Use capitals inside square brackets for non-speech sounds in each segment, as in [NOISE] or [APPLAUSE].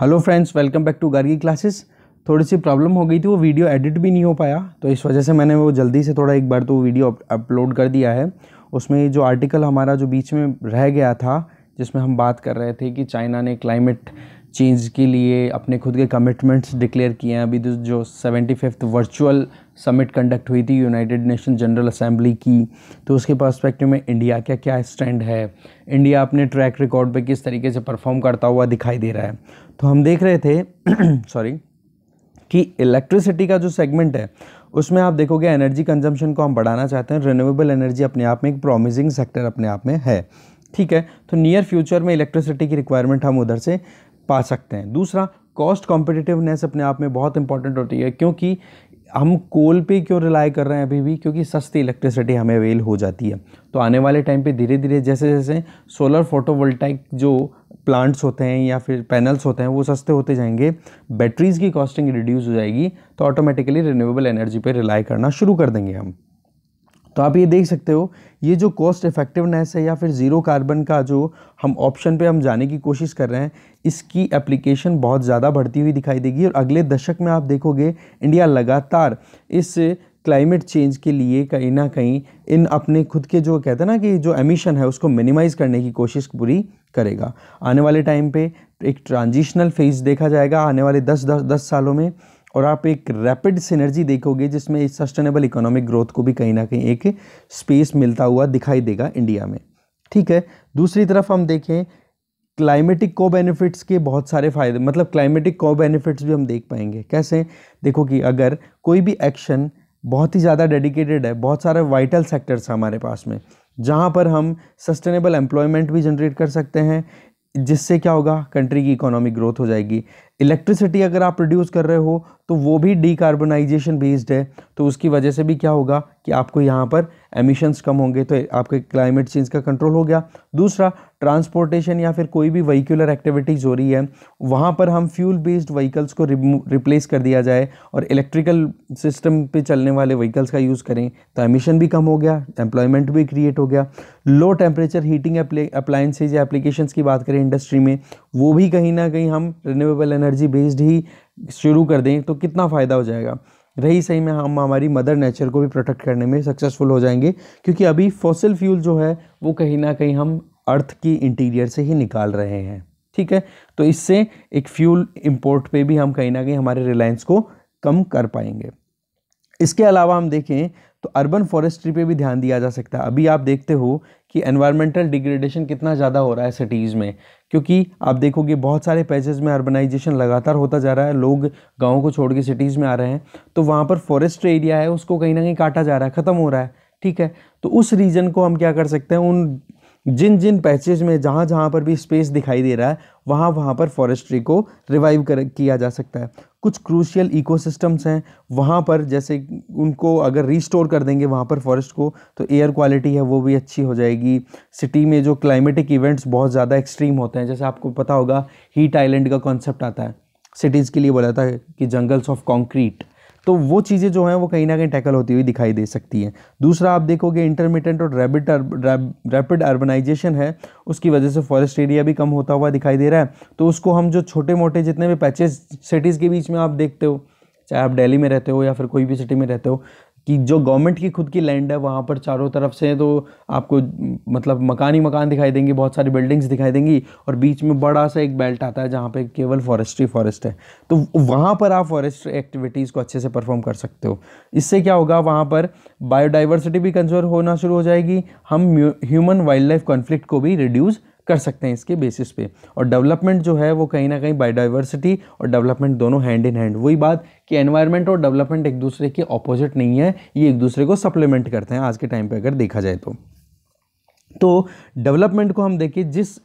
hello friends welcome back to Gargi classes थोड़ी सी problem हो गई थी वो वीडियो एडिट भी नहीं हो पाया तो इस वजह से मैंने वो जल्दी से थोड़ा एक बार तो वीडियो अपलोड कर दिया है उसमें जो आर्टिकल हमारा जो बीच में रह गया था जिसमें हम बात कर रहे थे कि चाइना ने क्लाइमेट चेंज के लिए अपने खुद के कमिटमेंट्स डिक्लेयर किए हैं अभी तो जो seventy fifth virtual summit conduct हुई थी यूनाइटेड नेशन जनरल असेंबली की तो उसके पर्सपेक्टिव में इंडिया का क्या स्टैंड है इंडिया अपने ट्रैक रिकॉर्ड पे किस तरीके से परफॉर्म करता हुआ दिखाई दे रहा है तो हम देख रहे थे सॉरी [CLEARS THROAT] कि इलेक्ट्रिसिटी का जो सेगमेंट है उसमें आप देखोगे एनर्जी कंजम्पशन को हम बढ़ाना चाहते हैं रिन्यूएबल एनर्जी अपने आप में एक प्रॉमिसिंग सेक्टर अपने आप में है ठीक है तो नियर फ्यूचर में इलेक्ट्रिसिटी की रिक्वायरमेंट हम उधर से पा सकते हैं दूसरा कॉस्ट कॉम्पिटिटिवनेस अपने आप में बहुत इंपॉर्टेंट होती है क्योंकि हम कोल पे क्यों रिलाई कर रहे हैं अभी भी क्योंकि सस्ती इलेक्ट्रिसिटी हमें अवेल हो जाती है तो आने वाले टाइम पे धीरे धीरे जैसे जैसे सोलर फोटोवोल्टाइक जो प्लांट्स होते हैं या फिर पैनल्स होते हैं वो सस्ते होते जाएंगे बैटरीज़ की कॉस्टिंग रिड्यूस हो जाएगी तो ऑटोमेटिकली रिन्यूएबल एनर्जी पर रिलाई करना शुरू कर देंगे हम तो आप ये देख सकते हो ये जो कॉस्ट इफेक्टिवनेस है या फिर ज़ीरो कार्बन का जो हम ऑप्शन पे हम जाने की कोशिश कर रहे हैं इसकी एप्लीकेशन बहुत ज़्यादा बढ़ती हुई दिखाई देगी और अगले दशक में आप देखोगे इंडिया लगातार इस क्लाइमेट चेंज के लिए कहीं ना कहीं इन अपने खुद के जो कहते हैं ना कि जो एमिशन है उसको मिनिमाइज़ करने की कोशिश पूरी करेगा आने वाले टाइम पे एक ट्रांजिशनल फेज देखा जाएगा आने वाले दस दस दस सालों में और आप एक रैपिड सिनर्जी देखोगे जिसमें सस्टेनेबल इकोनॉमिक ग्रोथ को भी कहीं ना कहीं एक स्पेस मिलता हुआ दिखाई देगा इंडिया में ठीक है दूसरी तरफ हम देखें क्लाइमेटिक को बेनिफिट्स के बहुत सारे फ़ायदे मतलब क्लाइमेटिक को बेनिफिट्स भी हम देख पाएंगे कैसे देखो कि अगर कोई भी एक्शन बहुत ही ज़्यादा डेडिकेटेड है बहुत सारे वाइटल सेक्टर्स हमारे पास में जहाँ पर हम सस्टेनेबल एम्प्लॉयमेंट भी जनरेट कर सकते हैं जिससे क्या होगा कंट्री की इकोनॉमिक ग्रोथ हो जाएगी इलेक्ट्रिसिटी अगर आप प्रोड्यूस कर रहे हो तो वो भी डीकार्बोनाइजेशन बेस्ड है तो उसकी वजह से भी क्या होगा कि आपको यहाँ पर एमिशंस कम होंगे तो आपके क्लाइमेट चेंज का कंट्रोल हो गया दूसरा ट्रांसपोर्टेशन या फिर कोई भी वहीकुलर एक्टिविटीज़ हो रही है वहाँ पर हम फ्यूल बेस्ड व्हीकल्स को रिप्लेस कर दिया जाए और इलेक्ट्रिकल सिस्टम पे चलने वाले व्हीकल्स का यूज़ करें तो एमिशन भी कम हो गया एम्प्लॉयमेंट भी क्रिएट हो गया लो टेम्परेचर हीटिंग अप्लाइंसेज या एप्लीकेशंस की बात करें इंडस्ट्री में वो भी कहीं ना कहीं हम रिन्यूएबल एनर्जी एनर्जी बेस्ड ही शुरू कर दें तो कितना फ़ायदा हो जाएगा रही सही में हम हमारी मदर नेचर को भी प्रोटेक्ट करने में सक्सेसफुल हो जाएंगे क्योंकि अभी फॉसिल फ्यूल जो है वो कहीं ना कहीं हम अर्थ की इंटीरियर से ही निकाल रहे हैं ठीक है तो इससे एक फ्यूल इंपोर्ट पे भी हम कहीं ना कहीं हमारे रिलायंस को कम कर पाएंगे इसके अलावा हम देखें तो अर्बन फॉरेस्ट्री पे भी ध्यान दिया जा सकता है अभी आप देखते हो कि एनवायरमेंटल डिग्रेडेशन कितना ज़्यादा हो रहा है सिटीज़ में क्योंकि आप देखोगे बहुत सारे पैसेज में अर्बनाइजेशन लगातार होता जा रहा है लोग गाँव को छोड़ के सिटीज़ में आ रहे हैं तो वहाँ पर फॉरेस्ट एरिया है उसको कहीं ना कहीं काटा जा रहा है ख़त्म हो रहा है ठीक है तो उस रीजन को हम क्या कर सकते हैं उन जिन जिन पैचेज में जहाँ जहाँ पर भी स्पेस दिखाई दे रहा है वहाँ वहाँ पर फॉरेस्ट्री को रिवाइव कर किया जा सकता है कुछ क्रूशियल इकोसिस्टम्स हैं वहाँ पर जैसे उनको अगर रिस्टोर कर देंगे वहाँ पर फॉरेस्ट को तो एयर क्वालिटी है वो भी अच्छी हो जाएगी सिटी में जो क्लाइमेटिक इवेंट्स बहुत ज़्यादा एक्सट्रीम होते हैं जैसे आपको पता होगा हीट आइलैंड का कॉन्सेप्ट आता है सिटीज़ के लिए बोला था कि जंगल्स ऑफ कॉन्क्रीट तो वो चीज़ें जो हैं वो कहीं ना कहीं टैकल होती हुई दिखाई दे सकती हैं दूसरा आप देखोगे इंटरमीडियंट और रैपिड रैपिड अर्बनाइजेशन है उसकी वजह से फॉरेस्ट एरिया भी कम होता हुआ दिखाई दे रहा है तो उसको हम जो छोटे मोटे जितने भी पैचेज सिटीज़ के बीच में आप देखते हो चाहे आप दिल्ली में रहते हो या फिर कोई भी सिटी में रहते हो कि जो गवर्नमेंट की खुद की लैंड है वहाँ पर चारों तरफ से तो आपको मतलब मकान ही मकान दिखाई देंगे बहुत सारी बिल्डिंग्स दिखाई देंगी और बीच में बड़ा सा एक बेल्ट आता है जहाँ पे केवल फॉरेस्ट्री फॉरेस्ट है तो वहाँ पर आप फॉरेस्ट एक्टिविटीज़ को अच्छे से परफॉर्म कर सकते हो इससे क्या होगा वहाँ पर बायोडाइवर्सिटी भी कंजर्व होना शुरू हो जाएगी हम ह्यूमन वाइल्ड लाइफ कॉन्फ्लिक्ट को भी रिड्यूज़ कर सकते हैं इसके बेसिस पे और डेवलपमेंट जो है वो कहीं ना कहीं बायोडाइवर्सिटी और डेवलपमेंट दोनों हैंड इन हैंड वही बात कि एनवायरनमेंट और डेवलपमेंट एक दूसरे के ऑपोजिट नहीं है ये एक दूसरे को सप्लीमेंट करते हैं आज के टाइम पर अगर देखा जाए तो तो डेवलपमेंट को हम देखिए जिस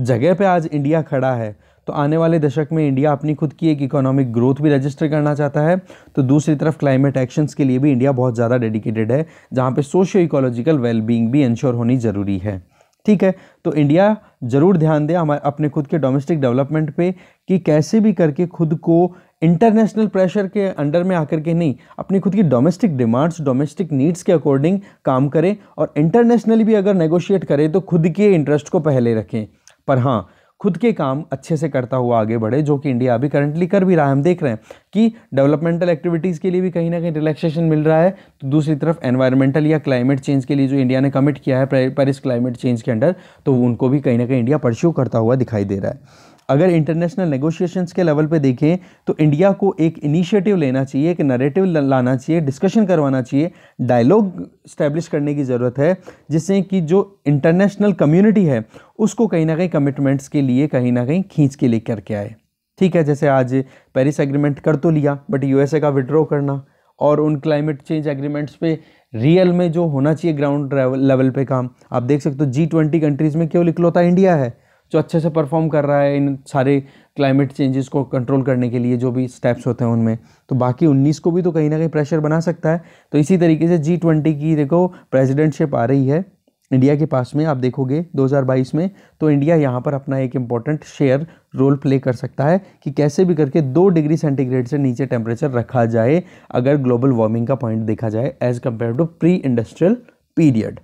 जगह पर आज इंडिया खड़ा है तो आने वाले दशक में इंडिया अपनी खुद की एक इकोनॉमिक ग्रोथ भी रजिस्टर करना चाहता है तो दूसरी तरफ क्लाइमेट एक्शंस के लिए भी इंडिया बहुत ज़्यादा डेडिकेटेड है जहाँ पे सोशियो इकोलॉजिकल वेलबींग भी इंश्योर होनी ज़रूरी है ठीक है तो इंडिया ज़रूर ध्यान दे हमारे अपने खुद के डोमेस्टिक डेवलपमेंट पे कि कैसे भी करके खुद को इंटरनेशनल प्रेशर के अंडर में आकर के नहीं अपनी खुद की डोमेस्टिक डिमांड्स डोमेस्टिक नीड्स के अकॉर्डिंग काम करें और इंटरनेशनली भी अगर नेगोशिएट करें तो खुद के इंटरेस्ट को पहले रखें पर हाँ खुद के काम अच्छे से करता हुआ आगे बढ़े जो कि इंडिया अभी करंटली कर भी रहा है हम देख रहे हैं कि डेवलपमेंटल एक्टिविटीज़ के लिए भी कहीं ना कहीं रिलैक्सेशन मिल रहा है तो दूसरी तरफ एनवायरमेंटल या क्लाइमेट चेंज के लिए जो इंडिया ने कमिट किया है पेरिस क्लाइमेट चेंज के अंडर तो उनको भी कहीं ना कहीं इंडिया परस्यू करता हुआ दिखाई दे रहा है अगर इंटरनेशनल नेगोशिएशंस के लेवल पे देखें तो इंडिया को एक इनिशिएटिव लेना चाहिए एक नरेटिव लाना चाहिए डिस्कशन करवाना चाहिए डायलॉग स्टैब्लिश करने की ज़रूरत है जिससे कि जो इंटरनेशनल कम्युनिटी है उसको कहीं ना कहीं कमिटमेंट्स के लिए कहीं ना कहीं खींच के ले करके आए ठीक है जैसे आज पेरिस एग्रीमेंट कर तो लिया बट यू का विड्रॉ करना और उन क्लाइमेट चेंज एग्रीमेंट्स पे रियल में जो होना चाहिए ग्राउंड लेवल पे काम आप देख सकते हो जी ट्वेंटी कंट्रीज़ में क्यों इकलौता इंडिया है जो अच्छे से परफॉर्म कर रहा है इन सारे क्लाइमेट चेंजेस को कंट्रोल करने के लिए जो भी स्टेप्स होते हैं उनमें तो बाकी उन्नीस को भी तो कहीं ना कहीं प्रेशर बना सकता है तो इसी तरीके से जी ट्वेंटी की देखो प्रेजिडेंटशिप आ रही है इंडिया के पास में आप देखोगे 2022 में तो इंडिया यहाँ पर अपना एक इम्पॉर्टेंट शेयर रोल प्ले कर सकता है कि कैसे भी करके दो डिग्री सेंटीग्रेड से नीचे टेम्परेचर रखा जाए अगर ग्लोबल वार्मिंग का पॉइंट देखा जाए as compared to pre industrial period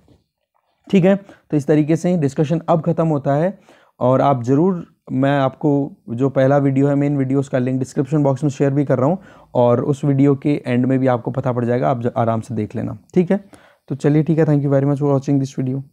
ठीक है तो इस तरीके से डिस्कशन अब ख़त्म होता है और आप ज़रूर मैं आपको जो पहला वीडियो है मेन वीडियो उसका लिंक डिस्क्रिप्शन बॉक्स में शेयर भी कर रहा हूँ और उस वीडियो के एंड में भी आपको पता पड़ जाएगा आप आराम से देख लेना ठीक है तो चलिए ठीक है thank you very much for watching this video